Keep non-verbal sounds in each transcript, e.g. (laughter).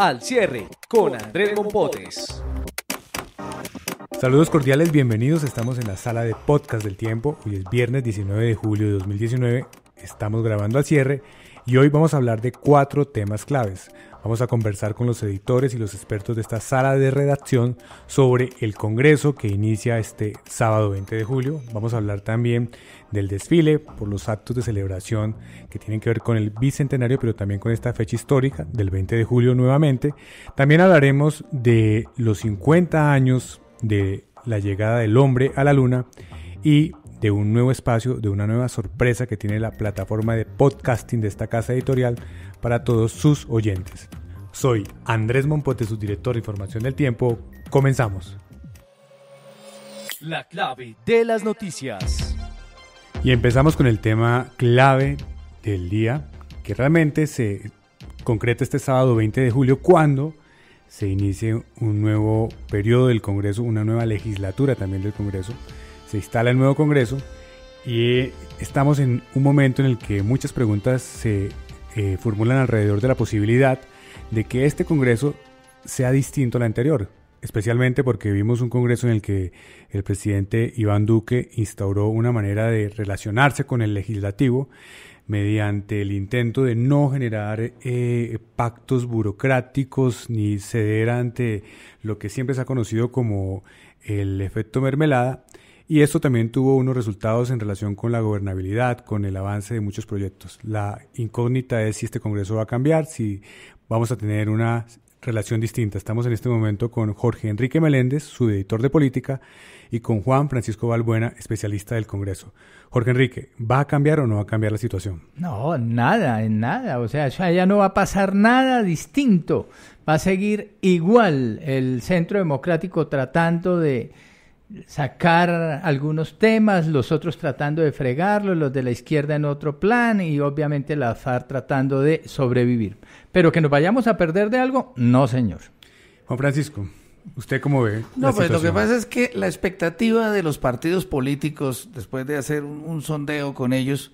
Al cierre con Andrés Mompotes. Saludos cordiales, bienvenidos. Estamos en la sala de podcast del tiempo. Hoy es viernes 19 de julio de 2019. Estamos grabando al cierre y hoy vamos a hablar de cuatro temas claves. Vamos a conversar con los editores y los expertos de esta sala de redacción sobre el Congreso que inicia este sábado 20 de julio. Vamos a hablar también del desfile por los actos de celebración que tienen que ver con el bicentenario, pero también con esta fecha histórica del 20 de julio nuevamente. También hablaremos de los 50 años de la llegada del hombre a la luna y de un nuevo espacio, de una nueva sorpresa que tiene la plataforma de podcasting de esta casa editorial para todos sus oyentes. Soy Andrés Monpote, su director de Información del Tiempo. Comenzamos. La clave de las noticias. Y empezamos con el tema clave del día, que realmente se concreta este sábado 20 de julio cuando se inicie un nuevo periodo del Congreso, una nueva legislatura también del Congreso se instala el nuevo Congreso y estamos en un momento en el que muchas preguntas se eh, formulan alrededor de la posibilidad de que este Congreso sea distinto al anterior, especialmente porque vimos un Congreso en el que el presidente Iván Duque instauró una manera de relacionarse con el legislativo mediante el intento de no generar eh, pactos burocráticos ni ceder ante lo que siempre se ha conocido como el efecto mermelada y esto también tuvo unos resultados en relación con la gobernabilidad, con el avance de muchos proyectos. La incógnita es si este Congreso va a cambiar, si vamos a tener una relación distinta. Estamos en este momento con Jorge Enrique Meléndez, su editor de política, y con Juan Francisco Balbuena, especialista del Congreso. Jorge Enrique, ¿va a cambiar o no va a cambiar la situación? No, nada, en nada. O sea, ya no va a pasar nada distinto. Va a seguir igual el Centro Democrático tratando de sacar algunos temas, los otros tratando de fregarlos, los de la izquierda en otro plan y obviamente la far tratando de sobrevivir. Pero que nos vayamos a perder de algo, no señor. Juan Francisco, ¿usted cómo ve? No, pues lo que pasa es que la expectativa de los partidos políticos, después de hacer un sondeo con ellos,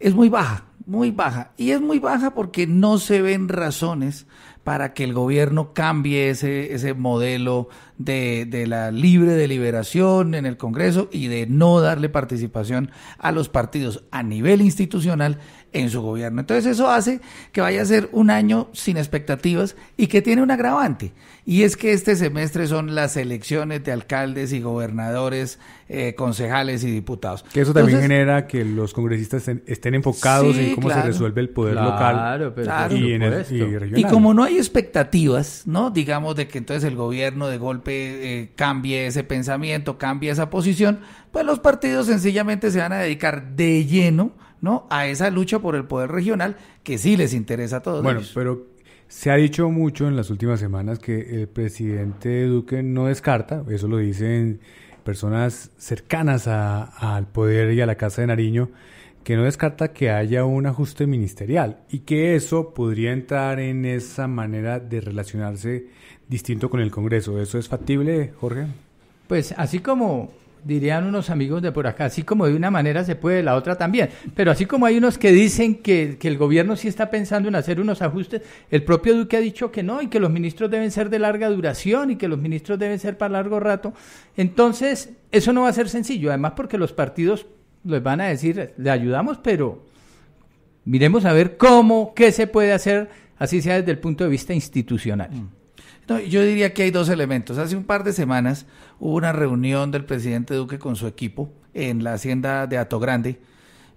es muy baja, muy baja. Y es muy baja porque no se ven razones para que el gobierno cambie ese, ese modelo de, de, la libre deliberación en el Congreso y de no darle participación a los partidos a nivel institucional en su gobierno. Entonces eso hace que vaya a ser un año sin expectativas y que tiene un agravante. Y es que este semestre son las elecciones de alcaldes y gobernadores, eh, concejales y diputados. Que eso también genera que los congresistas estén, enfocados en cómo se resuelve el poder local claro, y, como no hay expectativas, ¿no? Digamos de que entonces el gobierno de golpe eh, cambie ese pensamiento, cambie esa posición, pues los partidos sencillamente se van a dedicar de lleno ¿no? A esa lucha por el poder regional que sí les interesa a todos. Bueno, pero se ha dicho mucho en las últimas semanas que el presidente Duque no descarta, eso lo dicen personas cercanas al poder y a la Casa de Nariño, que no descarta que haya un ajuste ministerial y que eso podría entrar en esa manera de relacionarse distinto con el Congreso. ¿Eso es factible, Jorge? Pues así como dirían unos amigos de por acá, así como de una manera se puede, de la otra también. Pero así como hay unos que dicen que, el gobierno sí está pensando en hacer unos ajustes, el propio Duque ha dicho que no y que los ministros deben ser de larga duración y que los ministros deben ser para largo rato. Entonces, eso no va a ser sencillo, además porque los partidos les van a decir, le ayudamos, pero miremos a ver cómo, qué se puede hacer, así sea desde el punto de vista institucional. Mm yo diría que hay dos elementos. Hace un par de semanas hubo una reunión del presidente Duque con su equipo en la hacienda de Grande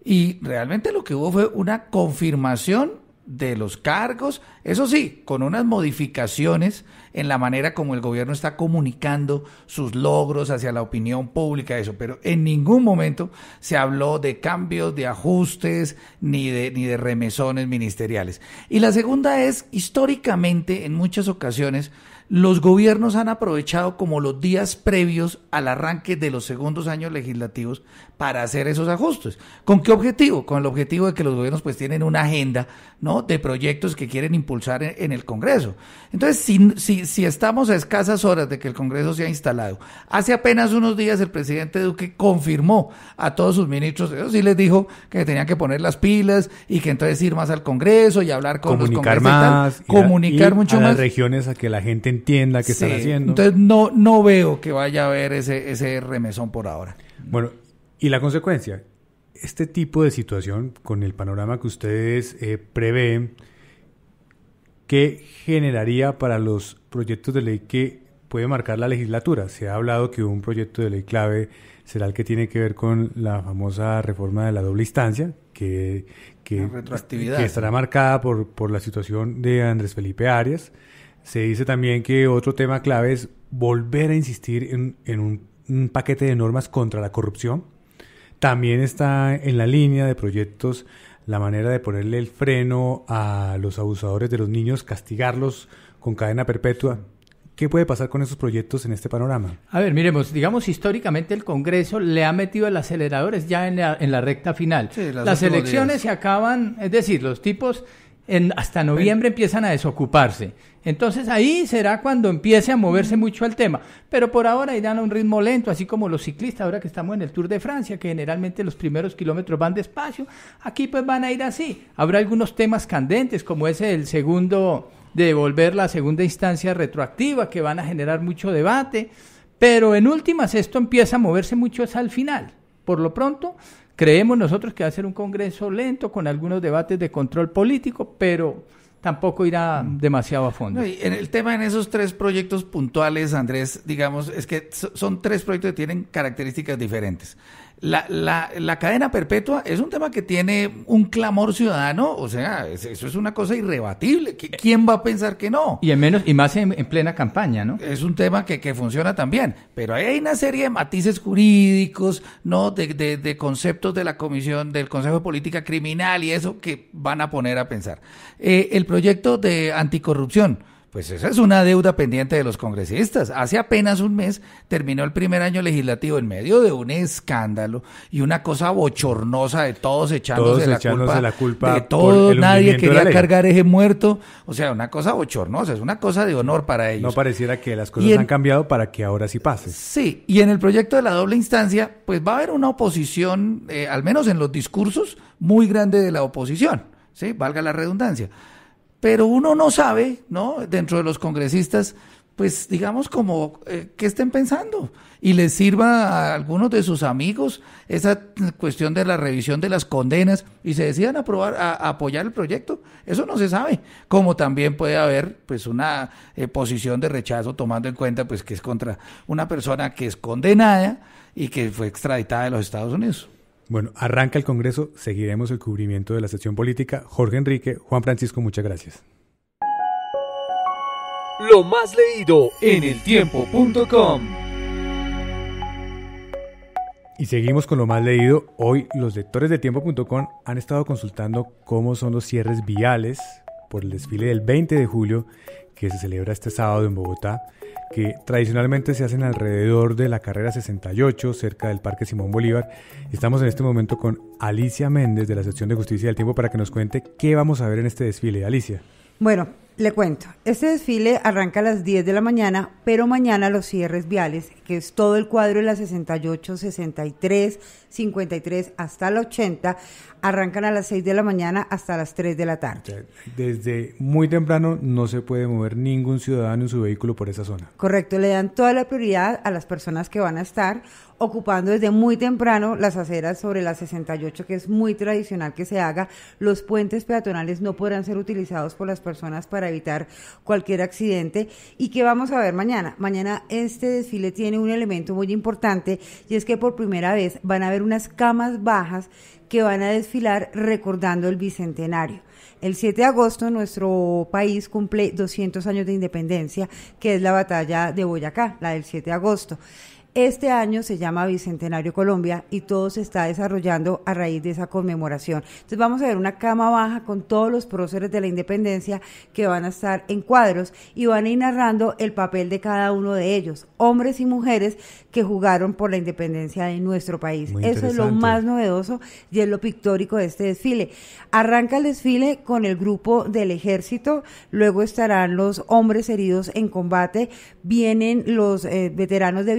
y realmente lo que hubo fue una confirmación de los cargos, eso sí, con unas modificaciones en la manera como el gobierno está comunicando sus logros hacia la opinión pública, eso, pero en ningún momento se habló de cambios, de ajustes, ni de, ni de remesones ministeriales. Y la segunda es, históricamente, en muchas ocasiones, los gobiernos han aprovechado como los días previos al arranque de los segundos años legislativos para hacer esos ajustes. ¿Con qué objetivo? Con el objetivo de que los gobiernos pues tienen una agenda ¿no? de proyectos que quieren impulsar en, el Congreso. Entonces, si si, estamos a escasas horas de que el Congreso se ha instalado, hace apenas unos días el presidente Duque confirmó a todos sus ministros, y les dijo que tenían que poner las pilas y que entonces ir más al Congreso y hablar con comunicar los más, comunicar mucho más. las regiones a que la gente entienda qué están haciendo. Entonces no, no veo que vaya a haber ese, ese remesón por ahora. Bueno, y la consecuencia, este tipo de situación con el panorama que ustedes eh, prevén, que generaría para los proyectos de ley que puede marcar la legislatura. Se ha hablado que un proyecto de ley clave será el que tiene que ver con la famosa reforma de la doble instancia, que, estará marcada por, la situación de Andrés Felipe Arias. Se dice también que otro tema clave es volver a insistir en, un, paquete de normas contra la corrupción. También está en la línea de proyectos la manera de ponerle el freno a los abusadores de los niños, castigarlos con cadena perpetua. ¿Qué puede pasar con esos proyectos en este panorama? A ver, miremos, digamos históricamente el Congreso le ha metido el acelerador ya en la, recta final. las, elecciones se acaban, es decir, los tipos hasta noviembre empiezan a desocuparse. Entonces ahí será cuando empiece a moverse mucho el tema. Pero por ahora irán a un ritmo lento, así como los ciclistas, ahora que estamos en el Tour de Francia, que generalmente los primeros kilómetros van despacio, aquí pues van a ir así. Habrá algunos temas candentes, como ese del segundo, de devolver la segunda instancia retroactiva, que van a generar mucho debate. Pero en últimas esto empieza a moverse mucho hasta el final. Por lo pronto, creemos nosotros que va a ser un Congreso lento, con algunos debates de control político, pero tampoco irá mm. demasiado a fondo. en el tema en esos tres proyectos puntuales, Andrés, digamos, es que son tres proyectos que tienen características diferentes. La, la, la, cadena perpetua es un tema que tiene un clamor ciudadano, o sea, eso es una cosa irrebatible. ¿Quién va a pensar que no? Y, en menos, y más en, plena campaña, ¿no? Es un tema que, que, funciona también, pero hay una serie de matices jurídicos, ¿no? De, conceptos de la Comisión, del Consejo de Política Criminal y eso que van a poner a pensar. Eh, el proyecto de anticorrupción pues esa es una deuda pendiente de los congresistas. Hace apenas un mes terminó el primer año legislativo en medio de un escándalo y una cosa bochornosa de todos echándose, todos la, culpa, la, culpa, de todo. Nadie quería cargar eje muerto. O sea, una cosa bochornosa, es una cosa de honor para ellos. No pareciera que las cosas han cambiado para que ahora sí pase. Sí, y en el proyecto de la doble instancia, pues va a haber una oposición, eh, al menos en los discursos, muy grande de la oposición. ¿sí? Valga la redundancia pero uno no sabe, ¿no? Dentro de los congresistas, pues digamos como eh, estén pensando y les sirva a algunos de sus amigos esa cuestión de la revisión de las condenas y se decidan aprobar, a, apoyar el proyecto, eso no se sabe, como también puede haber pues una eh, posición de rechazo tomando en cuenta pues que es contra una persona que es condenada y que fue extraditada de los Estados Unidos. Bueno, arranca el Congreso, seguiremos el cubrimiento de la sección política. Jorge Enrique, Juan Francisco, muchas gracias. Lo más leído en eltiempo.com. Y seguimos con lo más leído. Hoy los lectores de tiempo.com han estado consultando cómo son los cierres viales, por el desfile del 20 de julio que se celebra este sábado en Bogotá, que tradicionalmente se hacen alrededor de la carrera 68, cerca del Parque Simón Bolívar. Estamos en este momento con Alicia Méndez de la Sección de Justicia del Tiempo para que nos cuente qué vamos a ver en este desfile. Alicia. Bueno, le cuento, este desfile arranca a las 10 de la mañana, pero mañana los cierres viales, que es todo el cuadro de la 68, 63, 53 hasta la 80, arrancan a las 6 de la mañana hasta las 3 de la tarde. Desde muy temprano no se puede mover ningún ciudadano en su vehículo por esa zona. Correcto, le dan toda la prioridad a las personas que van a estar ocupando desde muy temprano las aceras sobre la 68, que es muy tradicional que se haga. Los puentes peatonales no podrán ser utilizados por las personas para evitar cualquier accidente. ¿Y qué vamos a ver mañana? Mañana este desfile tiene un elemento muy importante y es que por primera vez van a haber unas camas bajas que van a desfilar recordando el Bicentenario. El 7 de agosto nuestro país cumple 200 años de independencia, que es la batalla de Boyacá, la del 7 de agosto. Este año se llama Bicentenario Colombia y todo se está desarrollando a raíz de esa conmemoración. Entonces vamos a ver una cama baja con todos los próceres de la independencia que van a estar en cuadros y van a ir narrando el papel de cada uno de ellos, hombres y mujeres que jugaron por la independencia de nuestro país. Eso es lo más novedoso y es lo pictórico de este desfile. Arranca el desfile con el grupo del ejército, luego estarán los hombres heridos en combate, vienen los eh, veteranos de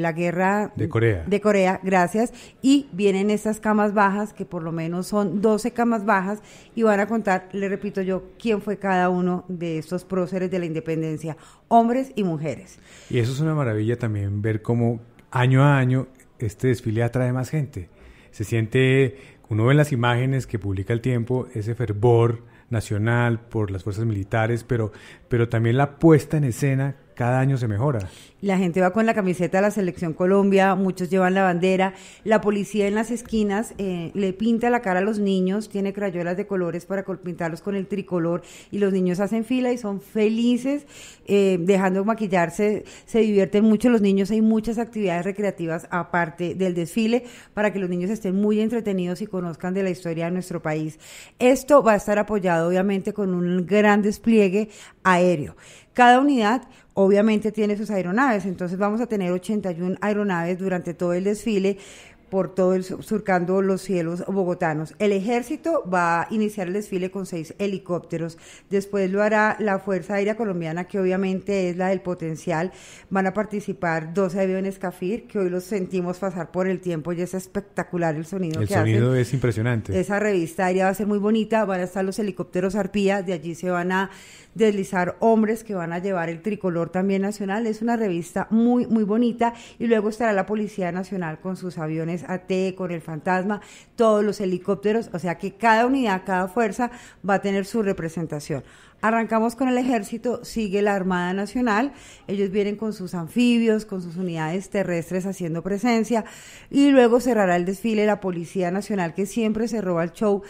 la guerra de Corea. De gracias. Y vienen estas camas bajas, que por lo menos son 12 camas bajas, y van a contar, le repito yo, quién fue cada uno de estos próceres de la independencia, hombres y mujeres. Y eso es una maravilla también ver cómo año a año este desfile atrae más gente. Se siente, uno ve las imágenes que publica el tiempo, ese fervor nacional por las fuerzas militares, pero, pero también la puesta en escena cada año se mejora. La gente va con la camiseta de la Selección Colombia, muchos llevan la bandera, la policía en las esquinas eh, le pinta la cara a los niños, tiene crayolas de colores para pintarlos con el tricolor y los niños hacen fila y son felices eh, dejando maquillarse, se divierten mucho los niños, hay muchas actividades recreativas aparte del desfile para que los niños estén muy entretenidos y conozcan de la historia de nuestro país. Esto va a estar apoyado obviamente con un gran despliegue aéreo. Cada unidad obviamente tiene sus aeronaves. Entonces vamos a tener 81 aeronaves durante todo el desfile por todo el surcando los cielos bogotanos. El ejército va a iniciar el desfile con seis helicópteros. Después lo hará la Fuerza Aérea Colombiana, que obviamente es la del potencial. Van a participar 12 aviones Cafir, que hoy los sentimos pasar por el tiempo y es espectacular el sonido el sonido es impresionante. Esa revista aérea va a ser muy bonita. Van a estar los helicópteros Arpía. De allí se van a deslizar hombres que van a llevar el tricolor también nacional. Es una revista muy, muy bonita. Y luego estará la Policía Nacional con sus aviones AT, con el fantasma, todos los helicópteros, o sea que cada unidad, cada fuerza va a tener su representación. Arrancamos con el ejército, sigue la Armada Nacional, ellos vienen con sus anfibios, con sus unidades terrestres haciendo presencia y luego cerrará el desfile la Policía Nacional que siempre se roba el show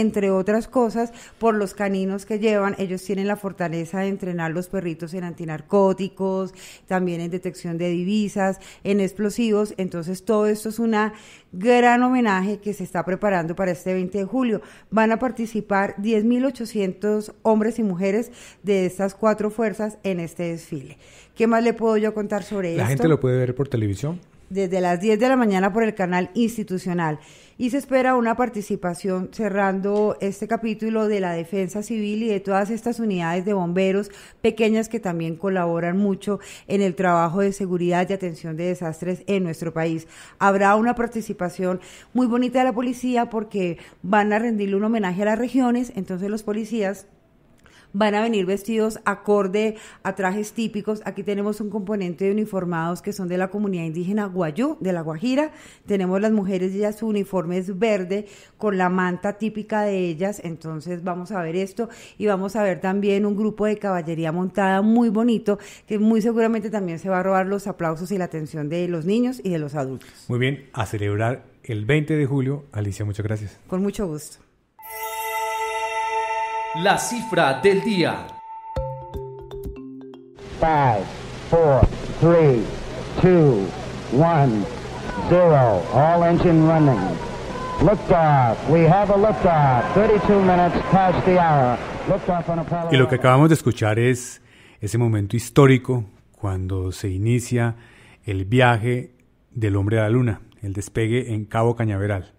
entre otras cosas, por los caninos que llevan. Ellos tienen la fortaleza de entrenar los perritos en antinarcóticos, también en detección de divisas, en explosivos. Entonces, todo esto es una gran homenaje que se está preparando para este 20 de julio. Van a participar 10.800 hombres y mujeres de estas cuatro fuerzas en este desfile. ¿Qué más le puedo yo contar sobre esto? ¿La gente lo puede ver por televisión? Desde las 10 de la mañana por el canal institucional y se espera una participación cerrando este capítulo de la defensa civil y de todas estas unidades de bomberos pequeñas que también colaboran mucho en el trabajo de seguridad y atención de desastres en nuestro país. Habrá una participación muy bonita de la policía porque van a rendirle un homenaje a las regiones, entonces los policías van a venir vestidos acorde a trajes típicos. Aquí tenemos un componente de uniformados que son de la comunidad indígena Guayú, de la Guajira. Tenemos las mujeres, ya su uniforme es verde con la manta típica de ellas. Entonces vamos a ver esto y vamos a ver también un grupo de caballería montada muy bonito que muy seguramente también se va a robar los aplausos y la atención de los niños y de los adultos. Muy bien, a celebrar el 20 de julio. Alicia, muchas gracias. Con mucho gusto. La cifra del día. 5, 4, 3, 2, 1, 0. All engine running. Liftoff. We have a liftoff. 32 minutes past the hour. Liftoff on Apollo. Y lo que acabamos de escuchar es ese momento histórico cuando se inicia el viaje del hombre a la luna, el despegue en Cabo Cañaveral.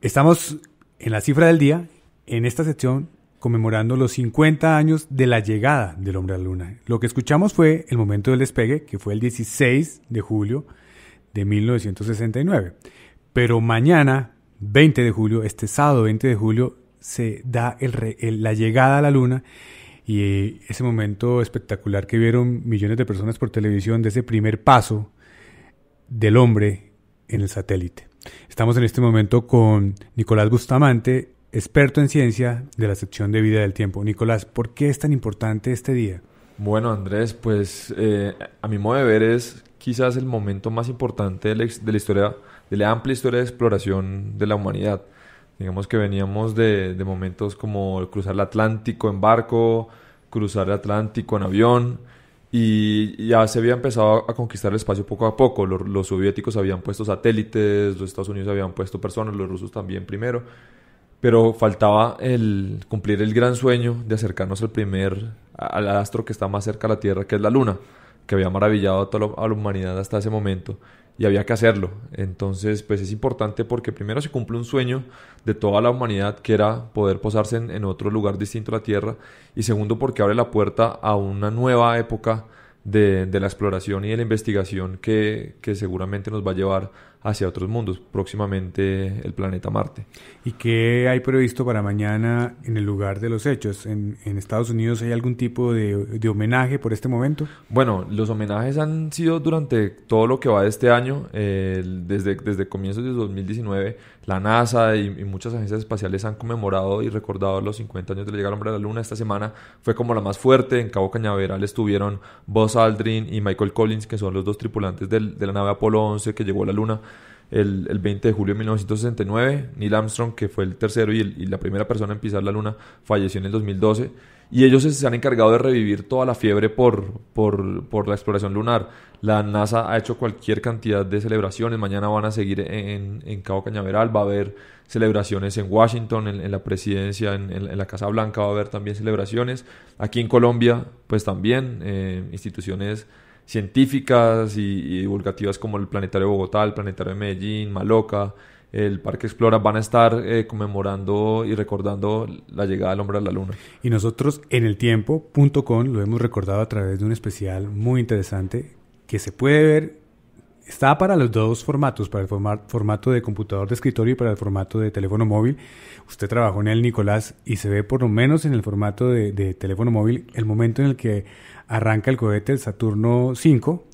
Estamos en la cifra del día, en esta sección conmemorando los 50 años de la llegada del hombre a la luna. Lo que escuchamos fue el momento del despegue, que fue el 16 de julio de 1969. Pero mañana, 20 de julio, este sábado 20 de julio, se da la llegada a la luna y eh, ese momento espectacular que vieron millones de personas por televisión de ese primer paso del hombre en el satélite. Estamos en este momento con Nicolás Bustamante experto en ciencia de la sección de vida del tiempo. Nicolás, ¿por qué es tan importante este día? Bueno, Andrés, pues eh, a mi modo de ver es quizás el momento más importante de la, de la, historia, de la amplia historia de exploración de la humanidad. Digamos que veníamos de, momentos como cruzar el Atlántico en barco, cruzar el Atlántico en avión, y ya se había empezado a conquistar el espacio poco a poco. Los, los, soviéticos habían puesto satélites, los Estados Unidos habían puesto personas, los rusos también primero pero faltaba el cumplir el gran sueño de acercarnos al primer al astro que está más cerca a la Tierra, que es la Luna, que había maravillado a toda la humanidad hasta ese momento y había que hacerlo. Entonces, pues es importante porque primero se cumple un sueño de toda la humanidad que era poder posarse en, otro lugar distinto a la Tierra y segundo porque abre la puerta a una nueva época de, la exploración y de la investigación que, que seguramente nos va a llevar hacia otros mundos, próximamente el planeta Marte. ¿Y qué hay previsto para mañana en el lugar de los hechos? ¿En, Estados Unidos hay algún tipo de, homenaje por este momento? Bueno, los homenajes han sido durante todo lo que va de este año, eh, desde, desde comienzos de 2019, la NASA y, muchas agencias espaciales han conmemorado y recordado los 50 años de llegar al hombre a la Luna. Esta semana fue como la más fuerte, en Cabo Cañaveral estuvieron Buzz Aldrin y Michael Collins, que son los dos tripulantes de la nave Apolo 11 que llegó a la Luna el, 20 de julio de 1969. Neil Armstrong, que fue el tercero y, la primera persona en pisar la luna, falleció en el 2012. Y ellos se han encargado de revivir toda la fiebre por, la exploración lunar. La NASA ha hecho cualquier cantidad de celebraciones. Mañana van a seguir en, en Cabo Cañaveral. Va a haber celebraciones en Washington, en, la presidencia, en, la Casa Blanca va a haber también celebraciones. Aquí en Colombia, pues también eh, instituciones científicas y, divulgativas como el Planetario de Bogotá, el Planetario de Medellín, Maloca, el Parque Explora van a estar eh, conmemorando y recordando la llegada del hombre a la luna. Y nosotros en el tiempo.com lo hemos recordado a través de un especial muy interesante que se puede ver está para los dos formatos, para el formato de computador de escritorio y para el formato de teléfono móvil. Usted trabajó en el Nicolás y se ve por lo menos en el formato de teléfono móvil el momento en el que arranca el cohete el Saturno 5,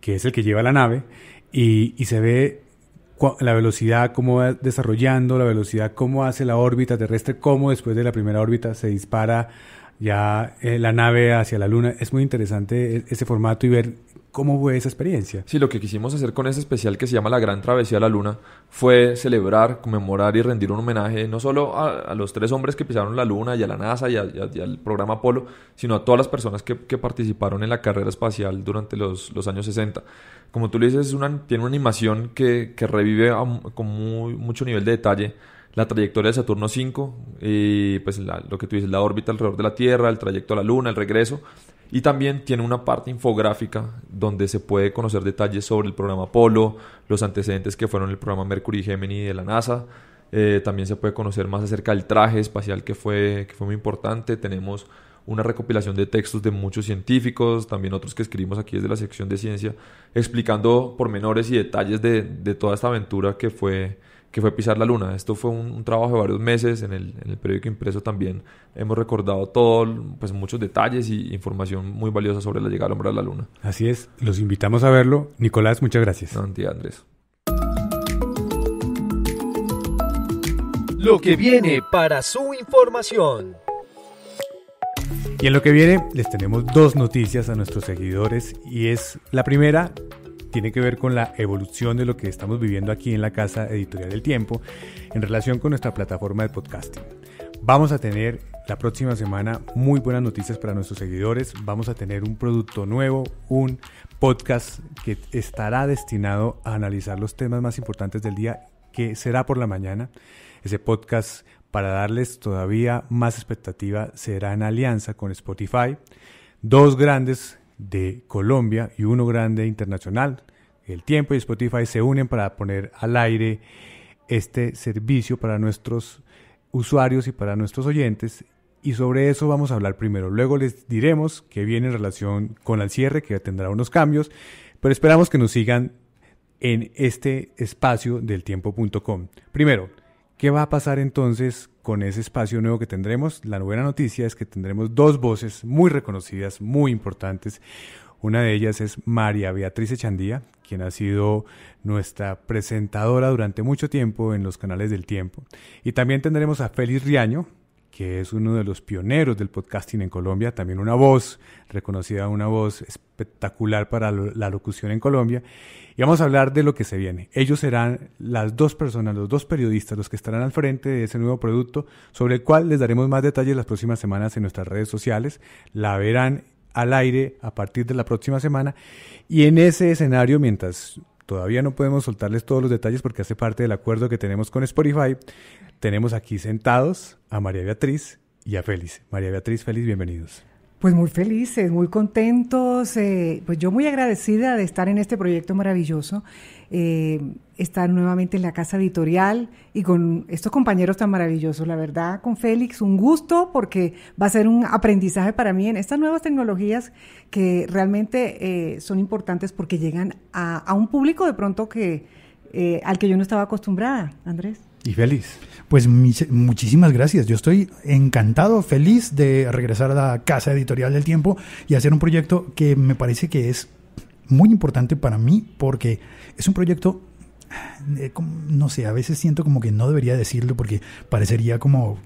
que es el que lleva la nave, y, y se ve la velocidad, cómo va desarrollando, la velocidad, cómo hace la órbita terrestre, cómo después de la primera órbita se dispara ya eh, la nave hacia la Luna. Es muy interesante e, ese formato y ver ¿Cómo fue esa experiencia? Sí, lo que quisimos hacer con ese especial que se llama La Gran Travesía a la Luna fue celebrar, conmemorar y rendir un homenaje no solo a, los tres hombres que pisaron la Luna y a la NASA y, al programa Apolo, sino a todas las personas que, participaron en la carrera espacial durante los, años 60. Como tú le dices, tiene una animación que, revive con mucho nivel de detalle la trayectoria de Saturno 5, y eh, pues lo que tú dices, la órbita alrededor de la Tierra, el trayecto a la Luna, el regreso, y también tiene una parte infográfica donde se puede conocer detalles sobre el programa Apolo, los antecedentes que fueron el programa Mercury Gemini de la NASA. Eh, también se puede conocer más acerca del traje espacial que fue, que fue muy importante. Tenemos una recopilación de textos de muchos científicos, también otros que escribimos aquí desde la sección de ciencia, explicando pormenores y detalles de, de toda esta aventura que fue que fue Pisar la Luna. Esto fue un, trabajo de varios meses, en el, periódico impreso también hemos recordado todo, pues muchos detalles y información muy valiosa sobre la llegada al hombre a la Luna. Así es, los invitamos a verlo. Nicolás, muchas gracias. No, Andrés. Lo que viene para su información. Y en lo que viene les tenemos dos noticias a nuestros seguidores y es la primera tiene que ver con la evolución de lo que estamos viviendo aquí en la Casa Editorial del Tiempo en relación con nuestra plataforma de podcasting. Vamos a tener la próxima semana muy buenas noticias para nuestros seguidores. Vamos a tener un producto nuevo, un podcast que estará destinado a analizar los temas más importantes del día, que será por la mañana. Ese podcast, para darles todavía más expectativa, será en alianza con Spotify. Dos grandes de Colombia y uno grande internacional. El tiempo y Spotify se unen para poner al aire este servicio para nuestros usuarios y para nuestros oyentes. Y sobre eso vamos a hablar primero. Luego les diremos que viene en relación con el cierre, que tendrá unos cambios, pero esperamos que nos sigan en este espacio del tiempo.com. Primero, ¿qué va a pasar entonces con ese espacio nuevo que tendremos. La buena noticia es que tendremos dos voces muy reconocidas, muy importantes. Una de ellas es María Beatriz Echandía, quien ha sido nuestra presentadora durante mucho tiempo en los canales del tiempo. Y también tendremos a Félix Riaño, que es uno de los pioneros del podcasting en Colombia, también una voz reconocida, una voz espectacular para la locución en Colombia. Y vamos a hablar de lo que se viene. Ellos serán las dos personas, los dos periodistas, los que estarán al frente de ese nuevo producto, sobre el cual les daremos más detalles las próximas semanas en nuestras redes sociales. La verán al aire a partir de la próxima semana. Y en ese escenario, mientras todavía no podemos soltarles todos los detalles porque hace parte del acuerdo que tenemos con Spotify, tenemos aquí sentados a María Beatriz y a Félix. María Beatriz, Félix, bienvenidos. Pues muy felices, muy contentos, eh, pues yo muy agradecida de estar en este proyecto maravilloso, eh, estar nuevamente en la casa editorial y con estos compañeros tan maravillosos, la verdad, con Félix, un gusto porque va a ser un aprendizaje para mí en estas nuevas tecnologías que realmente eh, son importantes porque llegan a, a, un público de pronto que al que yo no estaba acostumbrada, Andrés. Y feliz. Pues muchísimas gracias. Yo estoy encantado, feliz de regresar a la casa editorial del tiempo y hacer un proyecto que me parece que es muy importante para mí porque es un proyecto, eh, no sé, a veces siento como que no debería decirlo porque parecería como,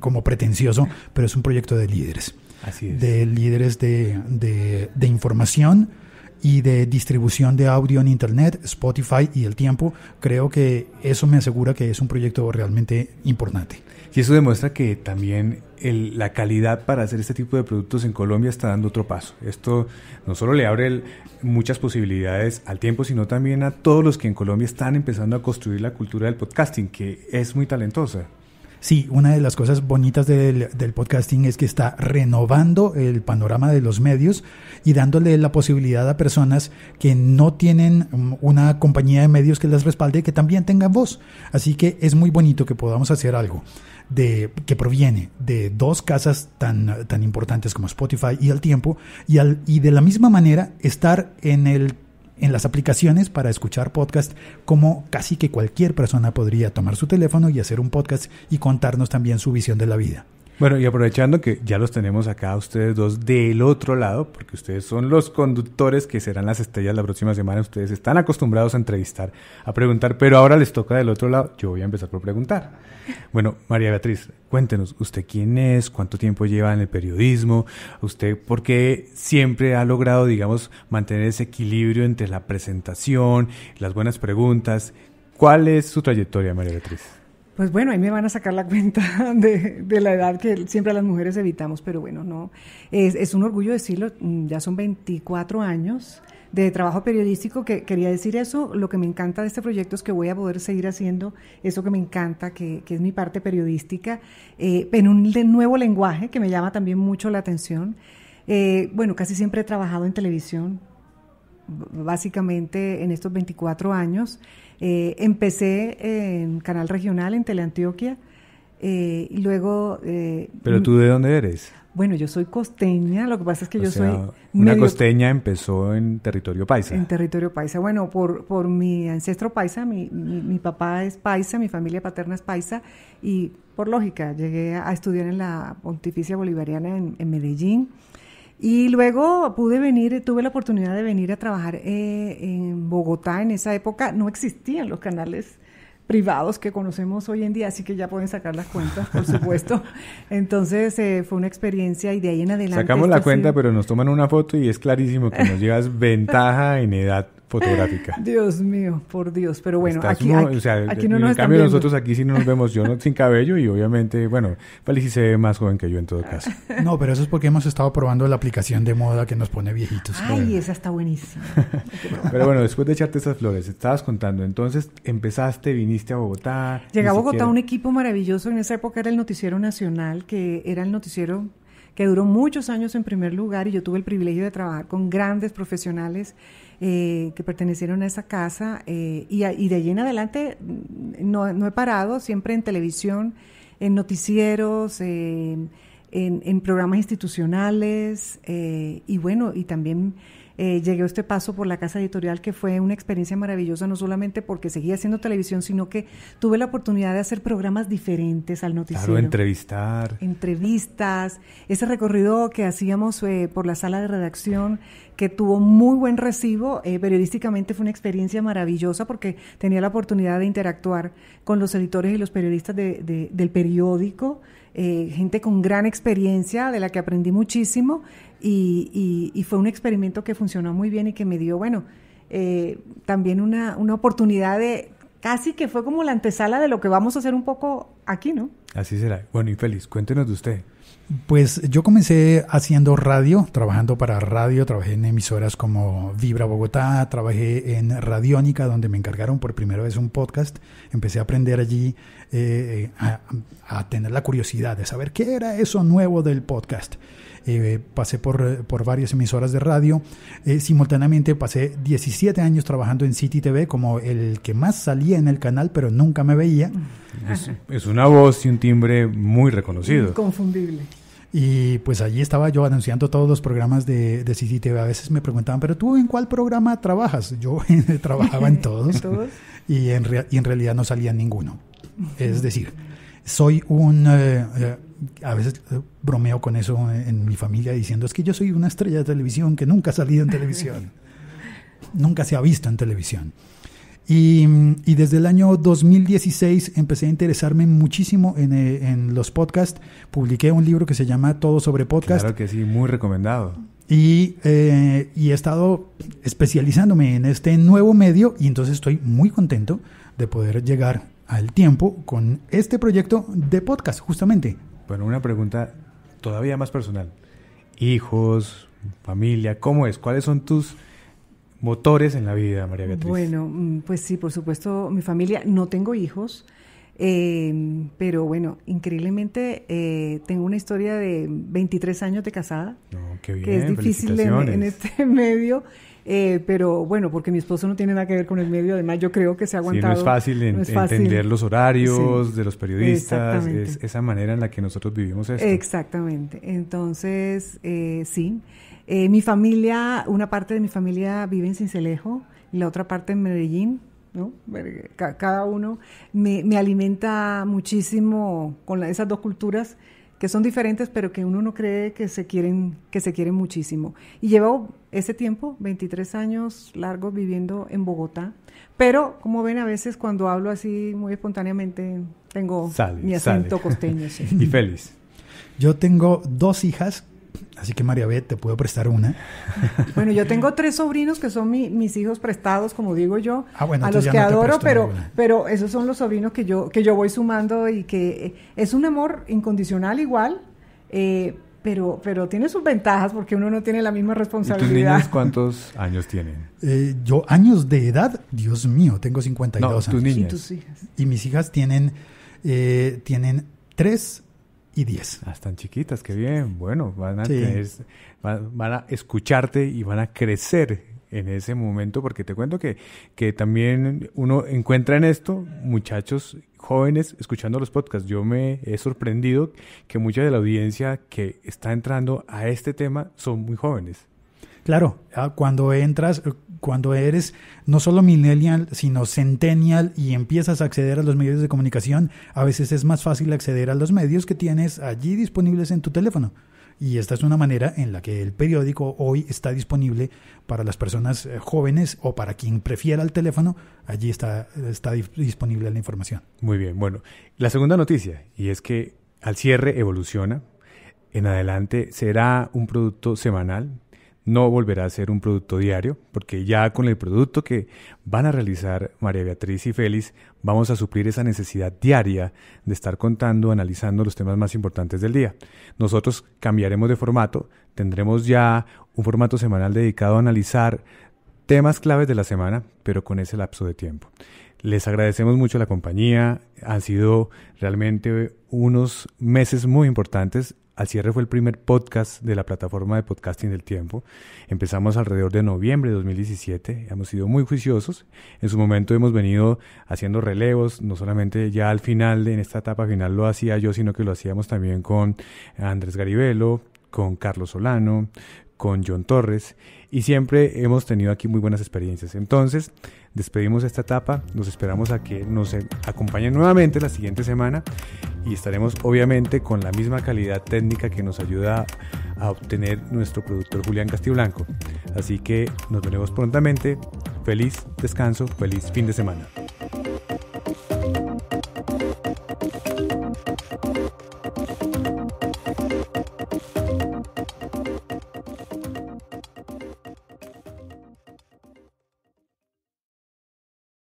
como pretencioso, pero es un proyecto de líderes. Así es. De líderes de, de información y de distribución de audio en Internet, Spotify y El Tiempo, creo que eso me asegura que es un proyecto realmente importante. Y eso demuestra que también la calidad para hacer este tipo de productos en Colombia está dando otro paso. Esto no solo le abre muchas posibilidades al tiempo, sino también a todos los que en Colombia están empezando a construir la cultura del podcasting, que es muy talentosa. Sí, una de las cosas bonitas del, podcasting es que está renovando el panorama de los medios y dándole la posibilidad a personas que no tienen mm, una compañía de medios que las respalde que también tengan voz. Así que es muy bonito que podamos hacer algo de, que proviene de dos casas tan, tan importantes como Spotify y El Tiempo y, al, y de la misma manera estar en el en las aplicaciones para escuchar podcast, como casi que cualquier persona podría tomar su teléfono y hacer un podcast y contarnos también su visión de la vida. Bueno, y aprovechando que ya los tenemos acá ustedes dos del otro lado, porque ustedes son los conductores que serán las estrellas la próxima semana, ustedes están acostumbrados a entrevistar, a preguntar, pero ahora les toca del otro lado, yo voy a empezar por preguntar. Bueno, María Beatriz, cuéntenos, ¿usted quién es? ¿Cuánto tiempo lleva en el periodismo? ¿Usted por qué siempre ha logrado, digamos, mantener ese equilibrio entre la presentación, las buenas preguntas? ¿Cuál es su trayectoria, María Beatriz? Pues bueno, ahí me van a sacar la cuenta (laughs) de, la edad que siempre las mujeres evitamos, pero bueno, no. Es, un orgullo decirlo, mm, ya son 24 años de trabajo periodístico que quería decir eso. Lo que me encanta de este proyecto es que voy a poder seguir haciendo eso que me encanta, que, es mi parte periodística, eh, en un nuevo lenguaje que me llama también mucho la atención. Eh, bueno, casi siempre he trabajado en televisión, básicamente en estos 24 años. Eh, empecé en Canal Regional, en Teleantioquia, eh, y luego... Eh, ¿Pero tú de dónde eres? Bueno, yo soy costeña, lo que pasa es que yo soy... Una costeña empezó en territorio paisa. En territorio paisa, bueno, por, por mi ancestro paisa, mi, mi, papá es paisa, mi familia paterna es paisa, y por lógica, llegué a estudiar en la Pontificia Bolivariana en Medellín, y luego pude venir, tuve la oportunidad de venir a trabajar eh, en Bogotá. En esa época no existían los canales privados que conocemos hoy en día, así que ya pueden sacar las cuentas, por supuesto. (laughs) Entonces eh, fue una experiencia y de ahí en adelante. Sacamos la cuenta, pero nos toman una foto y es clarísimo que nos llevas ventaja en edad fotográfica. (laughs) Dios mío, por Dios. Pero bueno, aquí, no nos En cambio, nosotros aquí sí nos vemos. Yo no, sin cabello y obviamente, bueno, Felici se ve más joven que yo en todo ah. caso. (laughs) No, pero eso es porque hemos estado probando la aplicación de moda que nos pone viejitos. Ay, esa está buenísima. (laughs) pero bueno, después de echarte esas flores, estabas contando. Entonces empezaste, viniste a Bogotá. Llega a Bogotá un equipo maravilloso. En esa época era el Noticiero Nacional, que era el noticiero que duró muchos años en primer lugar y yo tuve el privilegio de trabajar con grandes profesionales eh, que pertenecieron a esa casa eh, y, de allí en adelante mm, no, he parado, siempre en televisión, en noticieros, en, programas institucionales eh, y bueno, y también eh, llegué a este paso por la casa editorial, que fue una experiencia maravillosa, no solamente porque seguía haciendo televisión, sino que tuve la oportunidad de hacer programas diferentes al noticiero. Claro, entrevistar. Entrevistas, ese recorrido que hacíamos eh, por la sala de redacción, que tuvo muy buen recibo, eh, periodísticamente fue una experiencia maravillosa porque tenía la oportunidad de interactuar con los editores y los periodistas del periódico. Eh, gente con gran experiencia, de la que aprendí muchísimo, y, fue un experimento que funcionó muy bien y que me dio, bueno, eh, también una, una oportunidad de casi que fue como la antesala de lo que vamos a hacer un poco aquí, ¿no? Así será. Bueno, y feliz. cuéntenos de usted. Pues yo comencé haciendo radio, trabajando para radio, trabajé en emisoras como Vibra Bogotá, trabajé en Radiónica, donde me encargaron por primera vez un podcast. Empecé a aprender allí eh, eh, a, tener la curiosidad de saber qué era eso nuevo del podcast. Eh, pasé eh, por, varias emisoras de radio. Eh, simultáneamente pasé 17 años trabajando en City TV como el que más salía en el canal, pero nunca me veía. Es, una voz y un timbre muy reconocido. Inconfundible. Y pues allí estaba yo anunciando todos los programas de, City TV A veces me preguntaban, ¿pero tú en cuál programa trabajas? Yo (laughs) trabajaba en todos. ¿Todos? Y, en y en realidad no salía ninguno. Es decir, soy un, a veces eh, bromeo con eso en mi familia diciendo, es que yo soy una estrella de televisión que nunca ha salido en televisión, (laughs) nunca se ha visto en televisión. Y, desde el año 2016 empecé a interesarme muchísimo eh, en, los podcasts. Publiqué un libro que se llama Todo sobre Podcast. Claro que sí, muy recomendado. Y, eh, y he estado especializándome en este nuevo medio y entonces estoy muy contento de poder llegar al tiempo con este proyecto de podcast, justamente, bueno, una pregunta todavía más personal. Hijos, familia, ¿cómo es? ¿Cuáles son tus motores en la vida, María Beatriz? Bueno, mm, pues sí, por supuesto, mi familia, no tengo hijos, em, pero bueno, increíblemente eh, tengo una historia de 23 años de casada, no, qué bien, que es difícil en, en este (laughs) medio. Eh, pero bueno, porque mi esposo no tiene nada que ver con el medio, además yo creo que se ha aguantado. Sí, no, es fácil entender los horarios de los periodistas, es, esa manera en la que nosotros vivimos esto. Exactamente, entonces eh, sí. Eh, mi familia, una parte de mi familia vive en Cincelejo, y la otra parte en Medellín, ¿no? Cada uno me, alimenta muchísimo con esas dos culturas que son diferentes, pero que uno no cree que se quieren, que se quieren muchísimo. Y llevo ese tiempo, 23 años largos viviendo en Bogotá, pero como ven a veces cuando hablo así muy espontáneamente tengo mi acento costeño. (laughs) Y feliz. Yo tengo dos hijas Así que María B, te puedo prestar una. (laughs) Bueno, yo tengo tres sobrinos que son mis hijos prestados, como digo yo, ah, a los que adoro, pero, pero esos son los sobrinos que yo, que yo voy sumando y que eh, es un amor incondicional igual, eh, pero, pero tiene sus ventajas porque uno no tiene la misma responsabilidad. tus niños (laughs) cuántos años tienen? Eh, yo, años de edad, Dios mío, tengo 52 años. Y tus Y mis hijas tienen, eh, tienen y 10. Ah, están chiquitas, qué bien. Bueno, van a, van, a escucharte y van a crecer en ese momento, porque te cuento que, que, también uno encuentra en esto muchachos jóvenes escuchando los podcasts. Yo me he sorprendido que mucha de la audiencia que está entrando a este tema son muy jóvenes. Claro, ah, cuando entras, cuando eres no solo millennial, sino centennial y empiezas a acceder a los medios de comunicación, a veces es más fácil acceder a los medios que tienes allí disponibles en tu teléfono. Y esta es una manera en la que el periódico hoy está disponible para las personas eh, jóvenes o para quien prefiera el teléfono, allí está, está disponible la información. Muy bien, bueno, la segunda noticia, y es que al cierre evoluciona, en adelante será un producto semanal, no volverá a ser un producto diario, porque ya con el producto que van a realizar María Beatriz y Félix, vamos a suplir esa necesidad diaria de estar contando, analizando los temas más importantes del día. Nosotros cambiaremos de formato, tendremos ya un formato semanal dedicado a analizar temas claves de la semana, pero con ese lapso de tiempo. Les agradecemos mucho la compañía. Han sido realmente unos meses muy importantes. Al cierre fue el primer podcast de la plataforma de podcasting del tiempo. Empezamos alrededor de noviembre de 2017. Hemos sido muy juiciosos. En su momento hemos venido haciendo relevos, no solamente ya al final, en esta etapa final lo hacía yo, sino que lo hacíamos también con Andrés Garibelo, con Carlos Solano, con John Torres y siempre hemos tenido aquí muy buenas experiencias. Entonces, despedimos esta etapa, nos esperamos a que nos acompañen nuevamente la siguiente semana y estaremos obviamente con la misma calidad técnica que nos ayuda a obtener nuestro productor Julián Castiblanco. Así que nos veremos prontamente. Feliz descanso, feliz fin de semana.